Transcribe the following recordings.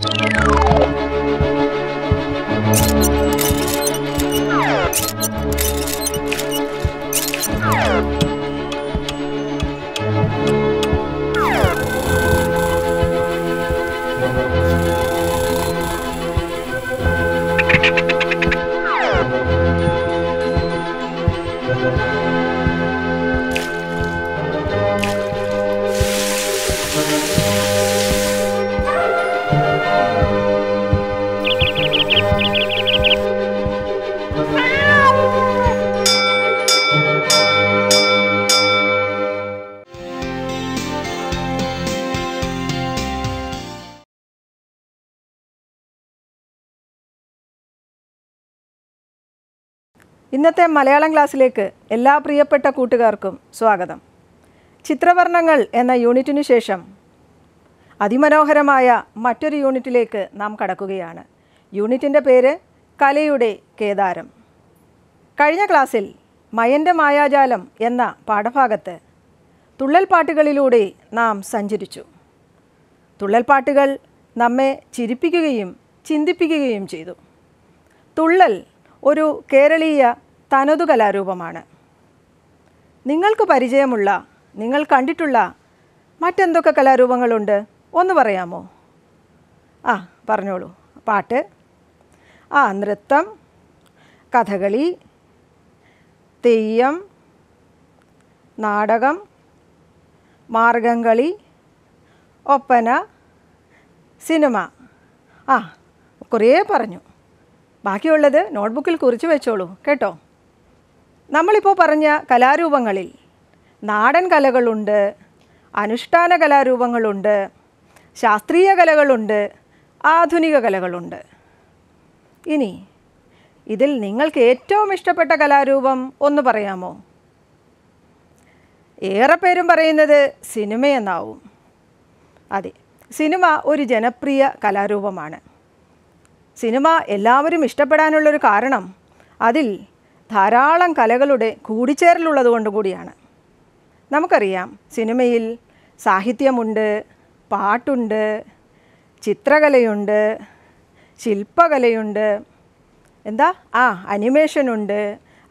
Thank you. ഇന്നത്തെ മലയാളം ക്ലാസ്സിലേക്ക് എല്ലാ പ്രിയപ്പെട്ട കൂട്ടുകാർക്കും സ്വാഗതം ചിത്രവർണ്ണങ്ങൾ എന്ന യൂണിറ്റിനു ശേഷം അതിമനോഹരമായ മറ്റൊരു യൂണിറ്റിലേക്ക് നാം കടക്കുകയാണ് യൂണിറ്റിൻ്റെ പേര് കലയുടെ കേദാരം കഴിഞ്ഞ ക്ലാസ്സിൽ മയൻ്റെ മായാജാലം എന്ന പാഠഭാഗത്ത് തുള്ളൽ പാട്ടുകളിലൂടെ നാം സഞ്ചരിച്ചു തുള്ളൽ പാട്ടുകൾ നമ്മെ ചിരിപ്പിക്കുകയും ചിന്തിപ്പിക്കുകയും ചെയ്തു തുള്ളൽ ഒരു കേരളീയ തനതു കലാരൂപമാണ് നിങ്ങൾക്ക് പരിചയമുള്ള നിങ്ങൾ കണ്ടിട്ടുള്ള മറ്റെന്തൊക്കെ കലാരൂപങ്ങളുണ്ട് ഒന്ന് പറയാമോ ആ പറഞ്ഞോളൂ പാട്ട് ആ നൃത്തം കഥകളി തെയ്യം നാടകം മാർഗംകളി ഒപ്പന സിനിമ ആ കുറേ പറഞ്ഞു ബാക്കിയുള്ളത് നോട്ട്ബുക്കിൽ കുറിച്ച് വെച്ചോളൂ കേട്ടോ നമ്മളിപ്പോൾ പറഞ്ഞ കലാരൂപങ്ങളിൽ നാടൻ കലകളുണ്ട് അനുഷ്ഠാന കലാരൂപങ്ങളുണ്ട് ശാസ്ത്രീയ കലകളുണ്ട് ആധുനിക കലകളുണ്ട് ഇനി ഇതിൽ നിങ്ങൾക്ക് ഏറ്റവും ഇഷ്ടപ്പെട്ട കലാരൂപം ഒന്ന് പറയാമോ ഏറെ പേരും പറയുന്നത് സിനിമയെന്നാവും അതെ സിനിമ ഒരു ജനപ്രിയ കലാരൂപമാണ് സിനിമ എല്ലാവരും ഇഷ്ടപ്പെടാനുള്ളൊരു കാരണം അതിൽ ധാരാളം കലകളുടെ കൂടിച്ചേരലുള്ളതുകൊണ്ട് കൂടിയാണ് നമുക്കറിയാം സിനിമയിൽ സാഹിത്യമുണ്ട് പാട്ടുണ്ട് ചിത്രകലയുണ്ട് ശില്പകലയുണ്ട് എന്താ ആ അനിമേഷനുണ്ട്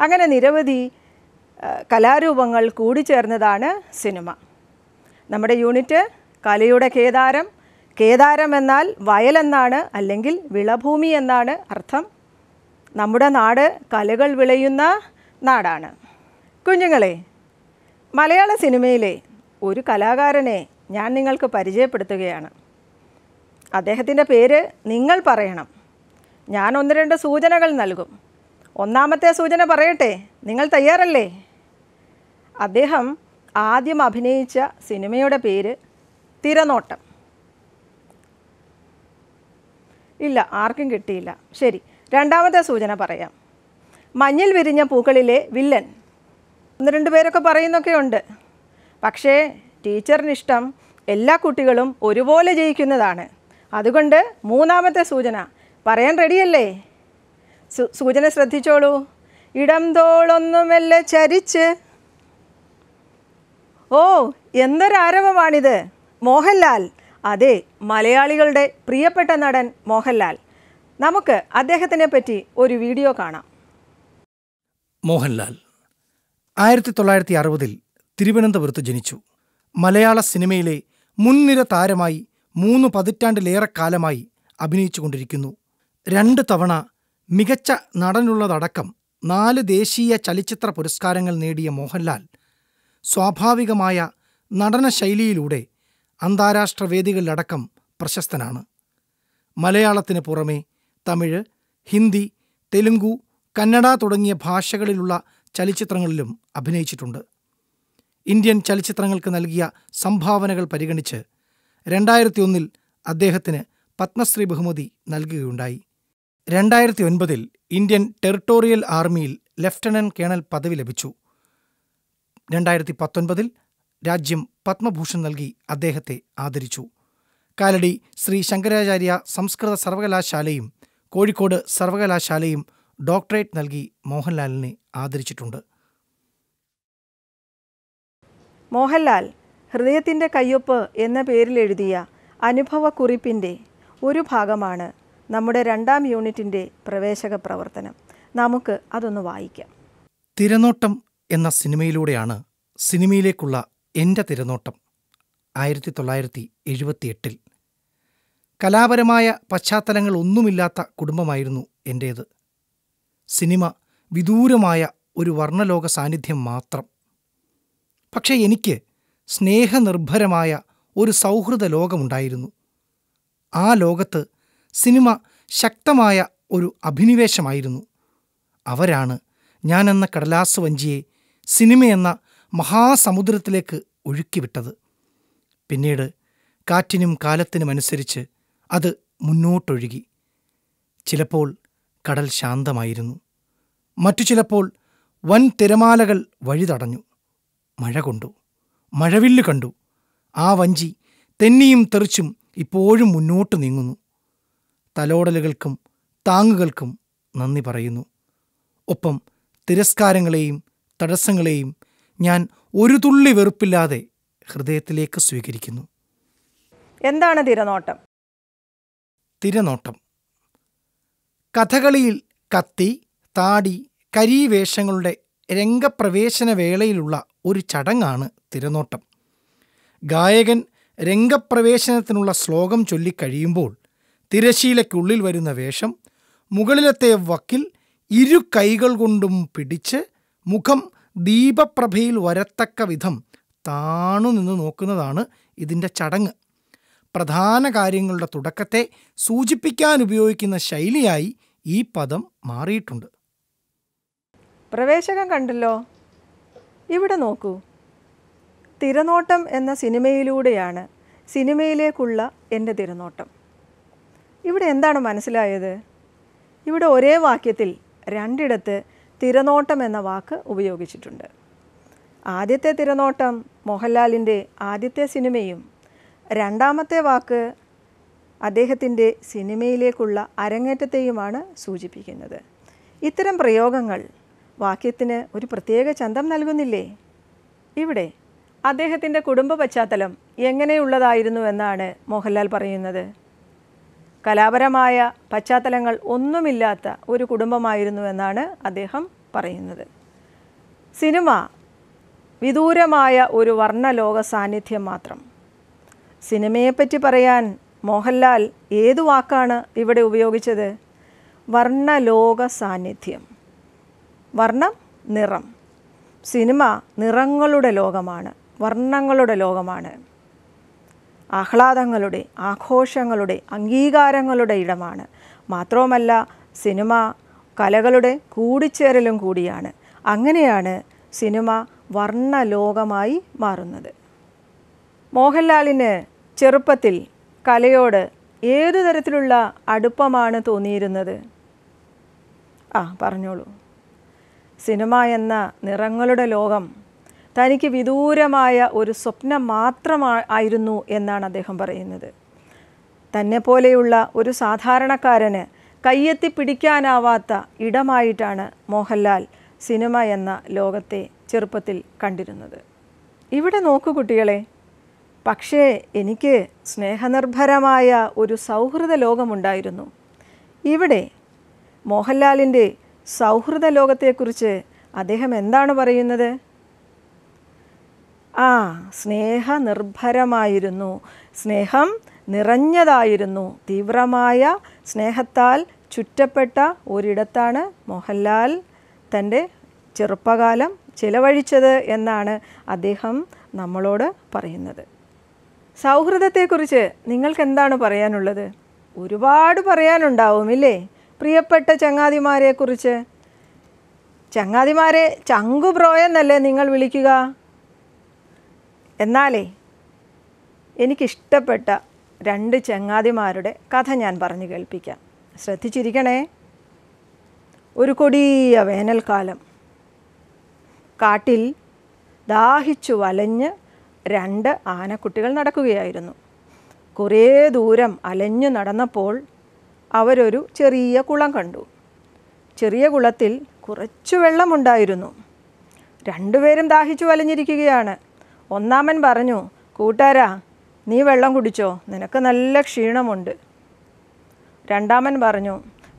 അങ്ങനെ നിരവധി കലാരൂപങ്ങൾ കൂടിച്ചേർന്നതാണ് സിനിമ നമ്മുടെ യൂണിറ്റ് കലയുടെ കേദാരം കേദാരം എന്നാൽ വയലെന്നാണ് അല്ലെങ്കിൽ വിളഭൂമി എന്നാണ് അർത്ഥം നമ്മുടെ നാട് കലകൾ വിളയുന്ന നാടാണ് കുഞ്ഞുങ്ങളെ മലയാള സിനിമയിലെ ഒരു കലാകാരനെ ഞാൻ നിങ്ങൾക്ക് പരിചയപ്പെടുത്തുകയാണ് അദ്ദേഹത്തിൻ്റെ പേര് നിങ്ങൾ പറയണം ഞാൻ ഒന്ന് രണ്ട് സൂചനകൾ നൽകും ഒന്നാമത്തെ സൂചന പറയട്ടെ നിങ്ങൾ തയ്യാറല്ലേ അദ്ദേഹം ആദ്യം അഭിനയിച്ച സിനിമയുടെ പേര് തിരനോട്ടം ഇല്ല ആർക്കും കിട്ടിയില്ല ശരി രണ്ടാമത്തെ സൂചന പറയാം മഞ്ഞിൽ വിരിഞ്ഞ പൂക്കളിലെ വില്ലൻ ഒന്ന് രണ്ട് പേരൊക്കെ പറയുന്നൊക്കെ ഉണ്ട് പക്ഷേ ടീച്ചറിനിഷ്ടം എല്ലാ കുട്ടികളും ഒരുപോലെ ജയിക്കുന്നതാണ് അതുകൊണ്ട് മൂന്നാമത്തെ സൂചന പറയാൻ റെഡിയല്ലേ സൂചന ശ്രദ്ധിച്ചോളൂ ഇടം തോളൊന്നുമല്ല ചരിച്ച് ഓ എന്തൊരാരവമാണിത് മോഹൻലാൽ അതെ മലയാളികളുടെ പ്രിയപ്പെട്ട നടൻ മോഹൻലാൽ നമുക്ക് അദ്ദേഹത്തിനെ പറ്റി ഒരു വീഡിയോ കാണാം മോഹൻലാൽ ആയിരത്തി തൊള്ളായിരത്തി അറുപതിൽ തിരുവനന്തപുരത്ത് ജനിച്ചു മലയാള സിനിമയിലെ മുൻനിര താരമായി മൂന്ന് പതിറ്റാണ്ടിലേറെ കാലമായി അഭിനയിച്ചുകൊണ്ടിരിക്കുന്നു രണ്ട് തവണ മികച്ച നടനുള്ളതടക്കം നാല് ദേശീയ ചലച്ചിത്ര പുരസ്കാരങ്ങൾ നേടിയ മോഹൻലാൽ സ്വാഭാവികമായ നടനശൈലിയിലൂടെ അന്താരാഷ്ട്ര വേദികളിലടക്കം പ്രശസ്തനാണ് മലയാളത്തിന് പുറമെ തമിഴ് ഹിന്ദി തെലുങ്കു കന്നഡ തുടങ്ങിയ ഭാഷകളിലുള്ള ചലച്ചിത്രങ്ങളിലും അഭിനയിച്ചിട്ടുണ്ട് ഇന്ത്യൻ ചലച്ചിത്രങ്ങൾക്ക് നൽകിയ സംഭാവനകൾ പരിഗണിച്ച് രണ്ടായിരത്തി ഒന്നിൽ അദ്ദേഹത്തിന് പത്മശ്രീ ബഹുമതി നൽകുകയുണ്ടായി രണ്ടായിരത്തി ഒൻപതിൽ ഇന്ത്യൻ ടെറിട്ടോറിയൽ ആർമിയിൽ ലഫ്റ്റനന്റ് കേണൽ പദവി ലഭിച്ചു രണ്ടായിരത്തി പത്തൊൻപതിൽ രാജ്യം പത്മഭൂഷൺ നൽകി അദ്ദേഹത്തെ ആദരിച്ചു കാലടി ശ്രീ ശങ്കരാചാര്യ സംസ്കൃത സർവകലാശാലയും കോഴിക്കോട് സർവകലാശാലയും ഡോക്ടറേറ്റ് നൽകി മോഹൻലാലിനെ ആദരിച്ചിട്ടുണ്ട് മോഹൻലാൽ ഹൃദയത്തിൻ്റെ കയ്യൊപ്പ് എന്ന പേരിൽ എഴുതിയ അനുഭവക്കുറിപ്പിൻ്റെ ഒരു ഭാഗമാണ് നമ്മുടെ രണ്ടാം യൂണിറ്റിൻ്റെ പ്രവേശക പ്രവർത്തനം നമുക്ക് അതൊന്ന് വായിക്കാം തിരനോട്ടം എന്ന സിനിമയിലൂടെയാണ് സിനിമയിലേക്കുള്ള എൻ്റെ തിരനോട്ടം ആയിരത്തി തൊള്ളായിരത്തി എഴുപത്തിയെട്ടിൽ കലാപരമായ പശ്ചാത്തലങ്ങൾ ഒന്നുമില്ലാത്ത കുടുംബമായിരുന്നു എൻ്റേത് സിനിമ വിദൂരമായ ഒരു വർണ്ണലോക സാന്നിധ്യം മാത്രം പക്ഷേ എനിക്ക് സ്നേഹനിർഭരമായ ഒരു സൗഹൃദ ലോകമുണ്ടായിരുന്നു ആ ലോകത്ത് സിനിമ ശക്തമായ ഒരു അഭിനിവേശമായിരുന്നു അവരാണ് ഞാനെന്ന കടലാസ് വഞ്ചിയെ സിനിമയെന്ന മഹാസമുദ്രത്തിലേക്ക് ഒഴുക്കിവിട്ടത് പിന്നീട് കാറ്റിനും കാലത്തിനുമനുസരിച്ച് അത് മുന്നോട്ടൊഴുകി ചിലപ്പോൾ കടൽ ശാന്തമായിരുന്നു മറ്റു ചിലപ്പോൾ വൻ തിരമാലകൾ വഴിതടഞ്ഞു മഴ കൊണ്ടു മഴവില്ല് കണ്ടു ആ വഞ്ചി തെന്നിയും തെറിച്ചും ഇപ്പോഴും മുന്നോട്ട് നീങ്ങുന്നു തലോടലുകൾക്കും താങ്ങുകൾക്കും നന്ദി പറയുന്നു ഒപ്പം തിരസ്കാരങ്ങളെയും തടസ്സങ്ങളെയും ഞാൻ ഒരു തുള്ളി വെറുപ്പില്ലാതെ ഹൃദയത്തിലേക്ക് സ്വീകരിക്കുന്നു എന്താണ് തിരനോട്ടം തിരനോട്ടം കഥകളിയിൽ കത്തി താടി കരീവേഷങ്ങളുടെ രംഗപ്രവേശന വേളയിലുള്ള ഒരു ചടങ്ങാണ് തിരനോട്ടം ഗായകൻ രംഗപ്രവേശനത്തിനുള്ള ശ്ലോകം ചൊല്ലിക്കഴിയുമ്പോൾ തിരശീലയ്ക്കുള്ളിൽ വരുന്ന വേഷം മുകളിലത്തെ വക്കിൽ ഇരു കൈകൾ കൊണ്ടും പിടിച്ച് മുഖം ദീപപ്രഭയിൽ വരത്തക്ക വിധം താണു നിന്ന് നോക്കുന്നതാണ് ഇതിൻ്റെ ചടങ്ങ് പ്രധാന കാര്യങ്ങളുടെ തുടക്കത്തെ സൂചിപ്പിക്കാൻ ഉപയോഗിക്കുന്ന ശൈലിയായി ഈ പദം മാറിയിട്ടുണ്ട് പ്രവേശകം കണ്ടല്ലോ ഇവിടെ നോക്കൂ തിരനോട്ടം എന്ന സിനിമയിലൂടെയാണ് സിനിമയിലേക്കുള്ള എൻ്റെ തിരനോട്ടം ഇവിടെ എന്താണ് മനസ്സിലായത് ഇവിടെ ഒരേ വാക്യത്തിൽ രണ്ടിടത്ത് തിരനോട്ടം എന്ന വാക്ക് ഉപയോഗിച്ചിട്ടുണ്ട് ആദ്യത്തെ തിരനോട്ടം മോഹൻലാലിൻ്റെ ആദ്യത്തെ സിനിമയും രണ്ടാമത്തെ വാക്ക് അദ്ദേഹത്തിൻ്റെ സിനിമയിലേക്കുള്ള അരങ്ങേറ്റത്തെയുമാണ് സൂചിപ്പിക്കുന്നത് ഇത്തരം പ്രയോഗങ്ങൾ വാക്യത്തിന് ഒരു പ്രത്യേക ചന്തം നൽകുന്നില്ലേ ഇവിടെ അദ്ദേഹത്തിൻ്റെ കുടുംബ പശ്ചാത്തലം എങ്ങനെയുള്ളതായിരുന്നു എന്നാണ് മോഹൻലാൽ പറയുന്നത് കലാപരമായ പശ്ചാത്തലങ്ങൾ ഒന്നുമില്ലാത്ത ഒരു കുടുംബമായിരുന്നു എന്നാണ് അദ്ദേഹം പറയുന്നത് സിനിമ വിദൂരമായ ഒരു വർണ്ണലോക സാന്നിധ്യം മാത്രം സിനിമയെപ്പറ്റി പറയാൻ മോഹൻലാൽ ഏതു വാക്കാണ് ഇവിടെ ഉപയോഗിച്ചത് വർണ്ണലോക സാന്നിധ്യം വർണ്ണം നിറം സിനിമ നിറങ്ങളുടെ ലോകമാണ് വർണ്ണങ്ങളുടെ ലോകമാണ് ആഹ്ലാദങ്ങളുടെ ആഘോഷങ്ങളുടെ അംഗീകാരങ്ങളുടെ ഇടമാണ് മാത്രവുമല്ല സിനിമ കലകളുടെ കൂടിച്ചേരലും കൂടിയാണ് അങ്ങനെയാണ് സിനിമ വർണ്ണലോകമായി മാറുന്നത് മോഹൻലാലിന് ചെറുപ്പത്തിൽ കലയോട് ഏതു തരത്തിലുള്ള അടുപ്പമാണ് തോന്നിയിരുന്നത് ആ പറഞ്ഞോളൂ സിനിമ എന്ന നിറങ്ങളുടെ ലോകം തനിക്ക് വിദൂരമായ ഒരു സ്വപ്നം മാത്രമായിരുന്നു എന്നാണ് അദ്ദേഹം പറയുന്നത് തന്നെ പോലെയുള്ള ഒരു സാധാരണക്കാരന് കയ്യെത്തി പിടിക്കാനാവാത്ത ഇടമായിട്ടാണ് മോഹൻലാൽ സിനിമ എന്ന ലോകത്തെ ചെറുപ്പത്തിൽ കണ്ടിരുന്നത് ഇവിടെ നോക്കൂ കുട്ടികളെ പക്ഷേ എനിക്ക് സ്നേഹനിർഭരമായ ഒരു സൗഹൃദ ലോകമുണ്ടായിരുന്നു ഇവിടെ മോഹൻലാലിൻ്റെ സൗഹൃദ ലോകത്തെക്കുറിച്ച് അദ്ദേഹം എന്താണ് പറയുന്നത് ആ സ്നേഹനിർഭരമായിരുന്നു സ്നേഹം നിറഞ്ഞതായിരുന്നു തീവ്രമായ സ്നേഹത്താൽ ചുറ്റപ്പെട്ട ഒരിടത്താണ് മോഹൻലാൽ തൻ്റെ ചെറുപ്പകാലം ചിലവഴിച്ചത് എന്നാണ് അദ്ദേഹം നമ്മളോട് പറയുന്നത് സൗഹൃദത്തെക്കുറിച്ച് നിങ്ങൾക്ക് എന്താണ് പറയാനുള്ളത് ഒരുപാട് പറയാനുണ്ടാവും ഇല്ലേ പ്രിയപ്പെട്ട ചങ്ങാതിമാരെക്കുറിച്ച് ചങ്ങാതിമാരെ ചങ്കു ബ്രോ എന്നല്ലേ നിങ്ങൾ വിളിക്കുക എന്നാലേ എനിക്കിഷ്ടപ്പെട്ട രണ്ട് ചങ്ങാതിമാരുടെ കഥ ഞാൻ പറഞ്ഞു കേൾപ്പിക്കാം ശ്രദ്ധിച്ചിരിക്കണേ ഒരു കൊടിയ വേനൽക്കാലം കാട്ടിൽ ദാഹിച്ചു വലഞ്ഞ് രണ്ട് ആനക്കുട്ടികൾ നടക്കുകയായിരുന്നു കുറേ ദൂരം അലഞ്ഞു നടന്നപ്പോൾ അവരൊരു ചെറിയ കുളം കണ്ടു ചെറിയ കുളത്തിൽ കുറച്ചു വെള്ളമുണ്ടായിരുന്നു രണ്ടുപേരും ദാഹിച്ചു വലഞ്ഞിരിക്കുകയാണ് ഒന്നാമൻ പറഞ്ഞു കൂട്ടാരാ നീ വെള്ളം കുടിച്ചോ നിനക്ക് നല്ല ക്ഷീണമുണ്ട് രണ്ടാമൻ പറഞ്ഞു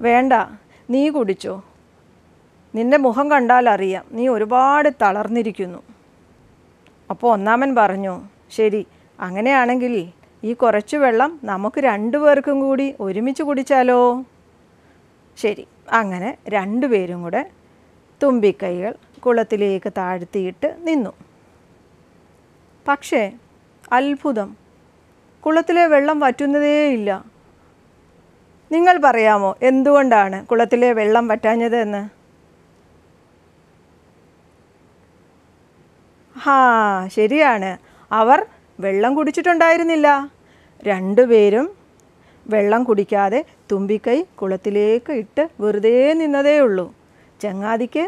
വേണ്ട നീ കുടിച്ചോ നിന്റെ മുഖം കണ്ടാൽ അറിയാം നീ ഒരുപാട് തളർന്നിരിക്കുന്നു അപ്പോൾ ഒന്നാമൻ പറഞ്ഞു ശരി അങ്ങനെയാണെങ്കിൽ ഈ കുറച്ച് വെള്ളം നമുക്ക് രണ്ടു പേർക്കും കൂടി ഒരുമിച്ച് കുടിച്ചാലോ ശരി അങ്ങനെ രണ്ടുപേരും കൂടെ തുമ്പിക്കൈകൾ കുളത്തിലേക്ക് താഴ്ത്തിയിട്ട് നിന്നു പക്ഷേ അത്ഭുതം കുളത്തിലെ വെള്ളം വറ്റുന്നതേയില്ല നിങ്ങൾ പറയാമോ എന്തുകൊണ്ടാണ് കുളത്തിലെ വെള്ളം വറ്റാഞ്ഞത് എന്ന് ഹാ ശരിയാണ് അവർ വെള്ളം കുടിച്ചിട്ടുണ്ടായിരുന്നില്ല രണ്ടുപേരും വെള്ളം കുടിക്കാതെ തുമ്പിക്കൈ കുളത്തിലേക്ക് ഇട്ട് വെറുതെ നിന്നതേ ഉള്ളൂ ചങ്ങാതിക്ക്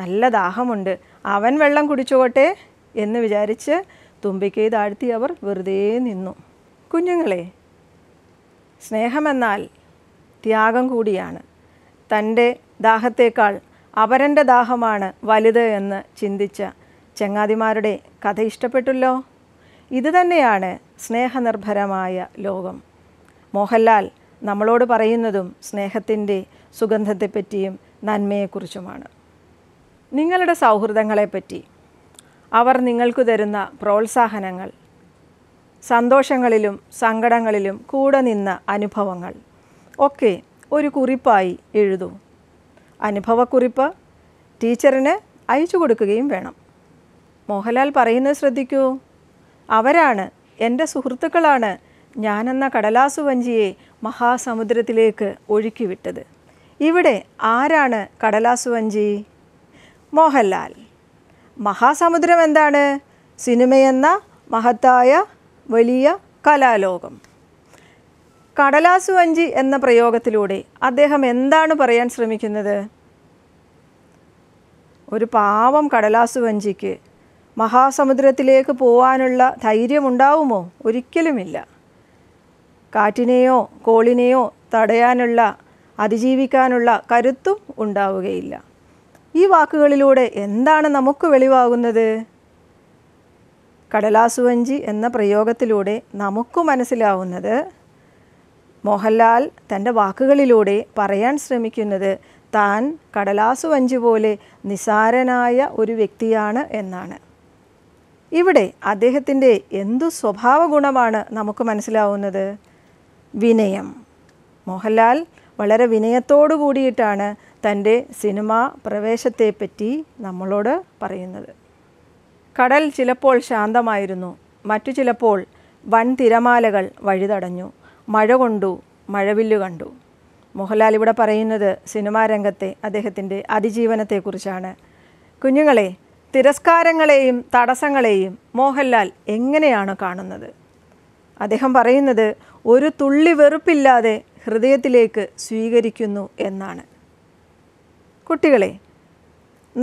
നല്ല ദാഹമുണ്ട് അവൻ വെള്ളം കുടിച്ചോട്ടെ എന്ന് വിചാരിച്ച് തുമ്പിക്കൈ താഴ്ത്തി അവർ വെറുതെ നിന്നു കുഞ്ഞുങ്ങളെ സ്നേഹമെന്നാൽ ത്യാഗം കൂടിയാണ് തൻ്റെ ദാഹത്തേക്കാൾ അപരൻ്റെ ദാഹമാണ് വലുത് എന്ന് ചിന്തിച്ച ചങ്ങാതിമാരുടെ കഥ ഇഷ്ടപ്പെട്ടല്ലോ ഇതുതന്നെയാണ് സ്നേഹനിർഭരമായ ലോകം മോഹൻലാൽ നമ്മളോട് പറയുന്നതും സ്നേഹത്തിൻ്റെ സുഗന്ധത്തെപ്പറ്റിയും നന്മയെക്കുറിച്ചുമാണ് നിങ്ങളുടെ സൗഹൃദങ്ങളെപ്പറ്റി അവർ നിങ്ങൾക്ക് തരുന്ന പ്രോത്സാഹനങ്ങൾ സന്തോഷങ്ങളിലും സങ്കടങ്ങളിലും കൂടെ നിന്ന അനുഭവങ്ങൾ ഒക്കെ ഒരു കുറിപ്പായി എഴുതൂ അനുഭവക്കുറിപ്പ് ടീച്ചറിന് അയച്ചു കൊടുക്കുകയും വേണം മോഹൻലാൽ പറയുന്നത് ശ്രദ്ധിക്കൂ അവരാണ് എൻ്റെ സുഹൃത്തുക്കളാണ് ഞാനെന്ന കടലാസു വഞ്ചിയെ മഹാസമുദ്രത്തിലേക്ക് ഒഴുക്കിവിട്ടത് ഇവിടെ ആരാണ് കടലാസു വഞ്ചി മോഹൻലാൽ മഹാസമുദ്രം എന്താണ് സിനിമയെന്ന മഹത്തായ വലിയ കലാലോകം കടലാസു വഞ്ചി എന്ന പ്രയോഗത്തിലൂടെ അദ്ദേഹം എന്താണ് പറയാൻ ശ്രമിക്കുന്നത് ഒരു പാവം കടലാസു വഞ്ചിക്ക് മഹാസമുദ്രത്തിലേക്ക് പോവാനുള്ള ധൈര്യമുണ്ടാവുമോ ഒരിക്കലുമില്ല കാറ്റിനെയോ കോളിനെയോ തടയാനുള്ള അതിജീവിക്കാനുള്ള കരുത്തും ഉണ്ടാവുകയില്ല ഈ വാക്കുകളിലൂടെ എന്താണ് നമുക്ക് വെളിവാകുന്നത് കടലാസുവഞ്ചി എന്ന പ്രയോഗത്തിലൂടെ നമുക്ക് മനസ്സിലാവുന്നത് മോഹൻലാൽ തൻ്റെ വാക്കുകളിലൂടെ പറയാൻ ശ്രമിക്കുന്നത് താൻ കടലാസുവഞ്ചി പോലെ നിസാരനായ ഒരു വ്യക്തിയാണ് എന്നാണ് ഇവിടെ അദ്ദേഹത്തിൻ്റെ എന്തു സ്വഭാവ ഗുണമാണ് നമുക്ക് മനസ്സിലാവുന്നത് വിനയം മോഹൻലാൽ വളരെ വിനയത്തോടു കൂടിയിട്ടാണ് തൻ്റെ സിനിമാ പ്രവേശത്തെപ്പറ്റി നമ്മളോട് പറയുന്നത് കടൽ ചിലപ്പോൾ ശാന്തമായിരുന്നു മറ്റു ചിലപ്പോൾ വൻ തിരമാലകൾ വഴിതടഞ്ഞു മഴ കൊണ്ടു മഴവില്ലു കണ്ടു മോഹൻലാൽ ഇവിടെ പറയുന്നത് സിനിമാ രംഗത്തെ അദ്ദേഹത്തിൻ്റെ അതിജീവനത്തെക്കുറിച്ചാണ് കുഞ്ഞുങ്ങളെ തിരസ്കാരങ്ങളെയും തടസ്സങ്ങളെയും മോഹൻലാൽ എങ്ങനെയാണ് കാണുന്നത് അദ്ദേഹം പറയുന്നത് ഒരു തുള്ളി വെറുപ്പില്ലാതെ ഹൃദയത്തിലേക്ക് സ്വീകരിക്കുന്നു എന്നാണ് കുട്ടികളെ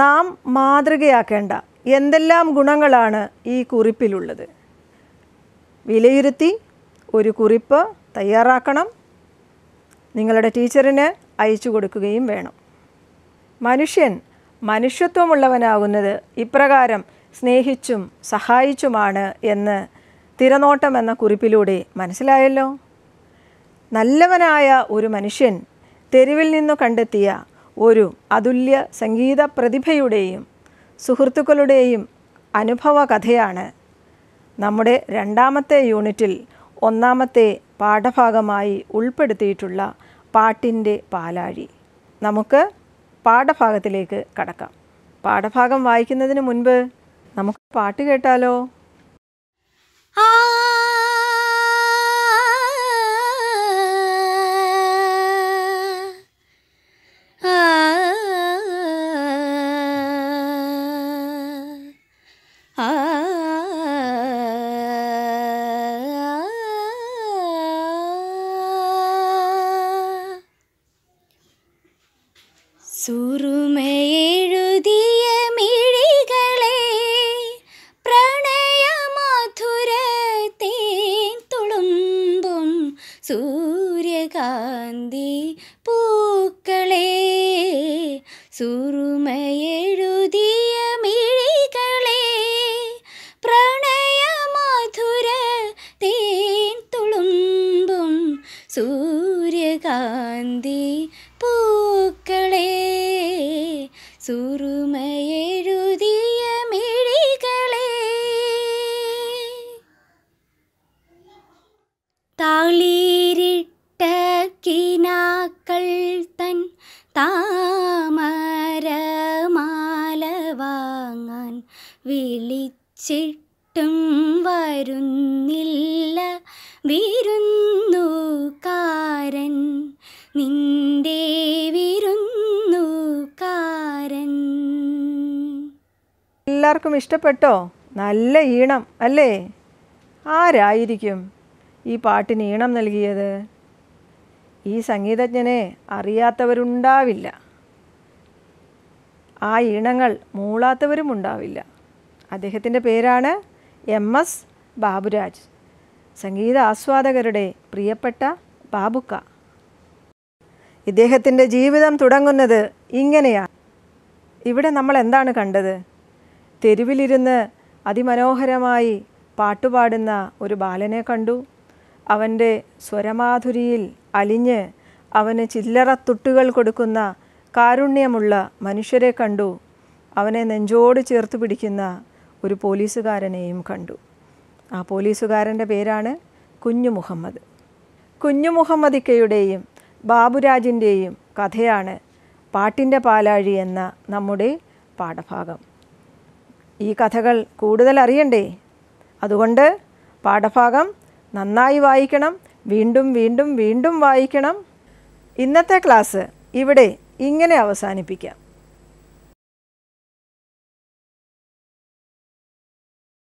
നാം മാതൃകയാക്കേണ്ട എന്തെല്ലാം ഗുണങ്ങളാണ് ഈ കുറിപ്പിലുള്ളത് വിലയിരുത്തി ഒരു കുറിപ്പ് തയ്യാറാക്കണം നിങ്ങളുടെ ടീച്ചറിന് അയച്ചു കൊടുക്കുകയും വേണം മനുഷ്യൻ മനുഷ്യത്വമുള്ളവനാകുന്നത് ഇപ്രകാരം സ്നേഹിച്ചും സഹായിച്ചുമാണ് എന്ന് തിരനോട്ടം എന്ന കുറിപ്പിലൂടെ മനസ്സിലായല്ലോ നല്ലവനായ ഒരു മനുഷ്യൻ തെരുവിൽ നിന്നു കണ്ടെത്തിയ ഒരു അതുല്യ സംഗീത പ്രതിഭയുടെയും സുഹൃത്തുക്കളുടെയും അനുഭവ കഥയാണ് നമ്മുടെ രണ്ടാമത്തെ യൂണിറ്റിൽ ഒന്നാമത്തെ പാഠഭാഗമായി ഉൾപ്പെടുത്തിയിട്ടുള്ള പാട്ടിൻ്റെ പാലാഴി നമുക്ക് പാഠഭാഗത്തിലേക്ക് കടക്കാം പാഠഭാഗം വായിക്കുന്നതിന് മുൻപ് നമുക്ക് പാട്ട് കേട്ടാലോ ആ Suru വിളിച്ചിട്ടും വരുന്നില്ല വിരുന്നുകാരൻ നിന്റെ വിരുന്നുകാരൻ എല്ലാവർക്കും ഇഷ്ടപ്പെട്ടോ നല്ല ഈണം അല്ലേ ആരായിരിക്കും ഈ പാട്ടിന് ഈണം നൽകിയത് ഈ സംഗീതജ്ഞനെ അറിയാത്തവരുണ്ടാവില്ല ആ ഈണങ്ങൾ മൂളാത്തവരും ഉണ്ടാവില്ല അദ്ദേഹത്തിൻ്റെ പേരാണ് എം എസ് ബാബുരാജ് സംഗീത ആസ്വാദകരുടെ പ്രിയപ്പെട്ട ബാബുക്ക ഇദ്ദേഹത്തിൻ്റെ ജീവിതം തുടങ്ങുന്നത് ഇങ്ങനെയാണ് ഇവിടെ നമ്മൾ എന്താണ് കണ്ടത് തെരുവിലിരുന്ന് അതിമനോഹരമായി പാട്ടുപാടുന്ന ഒരു ബാലനെ കണ്ടു അവൻ്റെ സ്വരമാധുരിയിൽ അലിഞ്ഞ് അവന് ചില്ലറ തുട്ടുകൾ കൊടുക്കുന്ന കാരുണ്യമുള്ള മനുഷ്യരെ കണ്ടു അവനെ നെഞ്ചോട് ചേർത്ത് പിടിക്കുന്ന ഒരു പോലീസുകാരനെയും കണ്ടു ആ പോലീസുകാരൻ്റെ പേരാണ് കുഞ്ഞു മുഹമ്മദ് കുഞ്ഞു മുഹമ്മദിക്കയുടെയും ബാബുരാജിൻ്റെയും കഥയാണ് പാട്ടിൻ്റെ പാലാഴി എന്ന നമ്മുടെ പാഠഭാഗം ഈ കഥകൾ കൂടുതൽ അറിയണ്ടേ അതുകൊണ്ട് പാഠഭാഗം നന്നായി വായിക്കണം വീണ്ടും വീണ്ടും വീണ്ടും വായിക്കണം ഇന്നത്തെ ക്ലാസ് ഇവിടെ ഇങ്ങനെ അവസാനിപ്പിക്കാം